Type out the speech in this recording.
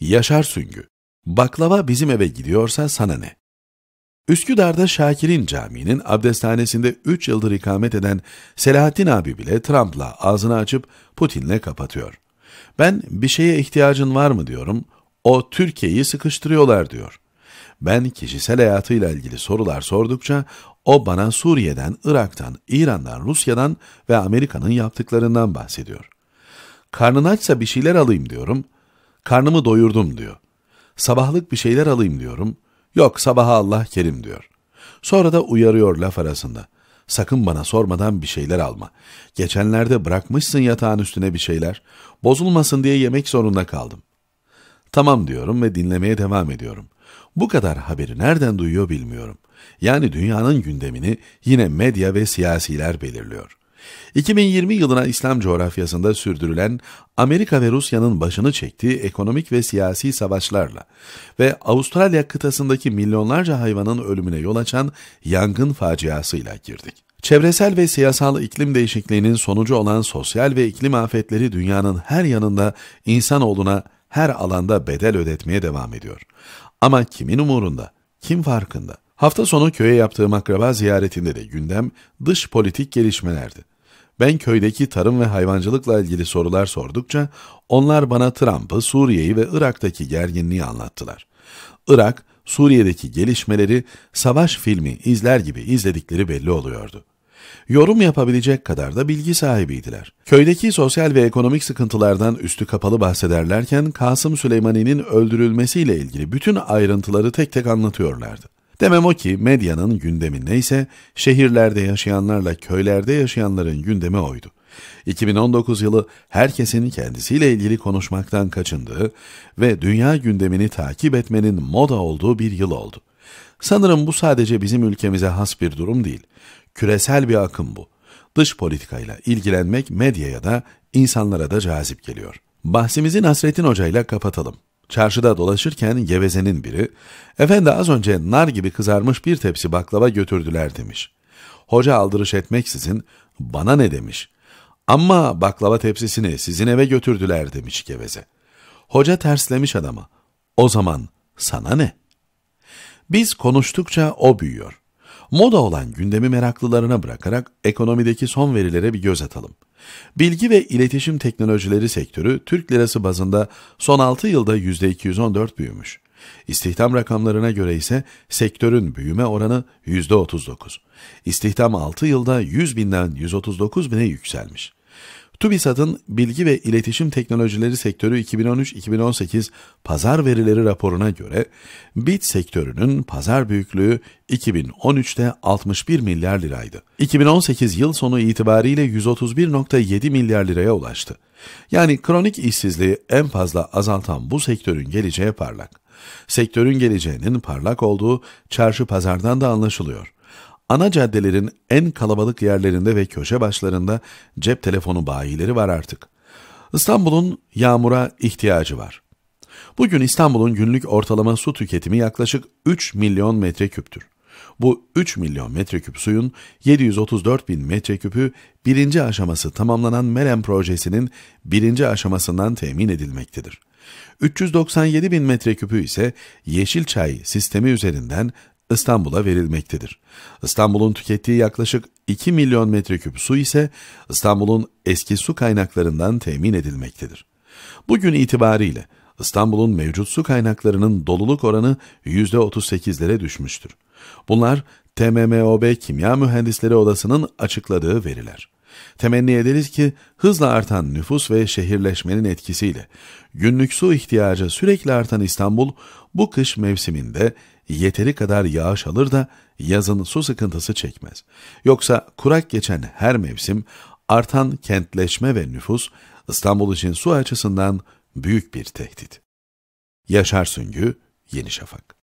Yaşar Süngü Baklava bizim eve gidiyorsa sana ne? Üsküdar'da Şakir'in caminin abdesthanesinde 3 yıldır ikamet eden Selahattin abi bile Trump'la ağzını açıp Putin'le kapatıyor. Ben bir şeye ihtiyacın var mı diyorum, o Türkiye'yi sıkıştırıyorlar diyor. Ben kişisel hayatıyla ilgili sorular sordukça o bana Suriye'den, Irak'tan, İran'dan, Rusya'dan ve Amerika'nın yaptıklarından bahsediyor. Karnın açsa bir şeyler alayım diyorum.'' Karnımı doyurdum diyor. Sabahlık bir şeyler alayım diyorum. Yok sabaha Allah kerim diyor. Sonra da uyarıyor laf arasında. Sakın bana sormadan bir şeyler alma. Geçenlerde bırakmışsın yatağın üstüne bir şeyler. Bozulmasın diye yemek zorunda kaldım. Tamam diyorum ve dinlemeye devam ediyorum. Bu kadar haberi nereden duyuyor bilmiyorum. Yani dünyanın gündemini yine medya ve siyasiler belirliyor. 2020 yılına İslam coğrafyasında sürdürülen Amerika ve Rusya'nın başını çektiği ekonomik ve siyasi savaşlarla ve Avustralya kıtasındaki milyonlarca hayvanın ölümüne yol açan yangın faciasıyla girdik. Çevresel ve siyasal iklim değişikliğinin sonucu olan sosyal ve iklim afetleri dünyanın her yanında insanoğluna her alanda bedel ödetmeye devam ediyor. Ama kimin umurunda? Kim farkında? Hafta sonu köye yaptığım akraba ziyaretinde de gündem dış politik gelişmelerdi. Ben köydeki tarım ve hayvancılıkla ilgili sorular sordukça onlar bana Trump'ı, Suriye'yi ve Irak'taki gerginliği anlattılar. Irak, Suriye'deki gelişmeleri savaş filmi izler gibi izledikleri belli oluyordu. Yorum yapabilecek kadar da bilgi sahibiydiler. Köydeki sosyal ve ekonomik sıkıntılardan üstü kapalı bahsederlerken Kasım Süleymani'nin öldürülmesiyle ilgili bütün ayrıntıları tek tek anlatıyorlardı. Demem o ki medyanın gündemi neyse şehirlerde yaşayanlarla köylerde yaşayanların gündemi oydu. 2019 yılı herkesin kendisiyle ilgili konuşmaktan kaçındığı ve dünya gündemini takip etmenin moda olduğu bir yıl oldu. Sanırım bu sadece bizim ülkemize has bir durum değil. Küresel bir akım bu. Dış politikayla ilgilenmek medyaya da insanlara da cazip geliyor. Bahsimizi Nasrettin Hoca ile kapatalım. Çarşıda dolaşırken gevezenin biri, ''Efendi az önce nar gibi kızarmış bir tepsi baklava götürdüler.'' demiş. Hoca aldırış etmeksizin, ''Bana ne?'' demiş. Ama baklava tepsisini sizin eve götürdüler.'' demiş geveze. Hoca terslemiş adama, ''O zaman sana ne?'' Biz konuştukça o büyüyor. Moda olan gündemi meraklılarına bırakarak ekonomideki son verilere bir göz atalım.'' Bilgi ve iletişim teknolojileri sektörü Türk lirası bazında son 6 yılda %214 büyümüş. İstihdam rakamlarına göre ise sektörün büyüme oranı %39. İstihdam 6 yılda 100 binden 139 bine yükselmiş. TÜBİSAD'ın Bilgi ve İletişim Teknolojileri Sektörü 2013-2018 Pazar Verileri raporuna göre bit sektörünün pazar büyüklüğü 2013'te 61 milyar liraydı. 2018 yıl sonu itibariyle 131.7 milyar liraya ulaştı. Yani kronik işsizliği en fazla azaltan bu sektörün geleceği parlak. Sektörün geleceğinin parlak olduğu çarşı pazardan da anlaşılıyor. Ana caddelerin en kalabalık yerlerinde ve köşe başlarında cep telefonu bayileri var artık. İstanbul'un yağmura ihtiyacı var. Bugün İstanbul'un günlük ortalama su tüketimi yaklaşık 3 milyon metreküptür. Bu 3 milyon metreküp suyun 734 bin metreküpü birinci aşaması tamamlanan Meren projesinin birinci aşamasından temin edilmektedir. 397 bin metreküpü ise Yeşilçay sistemi üzerinden İstanbul'a verilmektedir. İstanbul'un tükettiği yaklaşık 2 milyon metreküp su ise İstanbul'un eski su kaynaklarından temin edilmektedir. Bugün itibariyle İstanbul'un mevcut su kaynaklarının doluluk oranı %38'lere düşmüştür. Bunlar TMMOB Kimya Mühendisleri Odası'nın açıkladığı veriler. Temenni ederiz ki hızla artan nüfus ve şehirleşmenin etkisiyle günlük su ihtiyacı sürekli artan İstanbul bu kış mevsiminde yeteri kadar yağış alır da yazın su sıkıntısı çekmez. Yoksa kurak geçen her mevsim artan kentleşme ve nüfus İstanbul için su açısından büyük bir tehdit. Yaşar Süngü, Yeni Şafak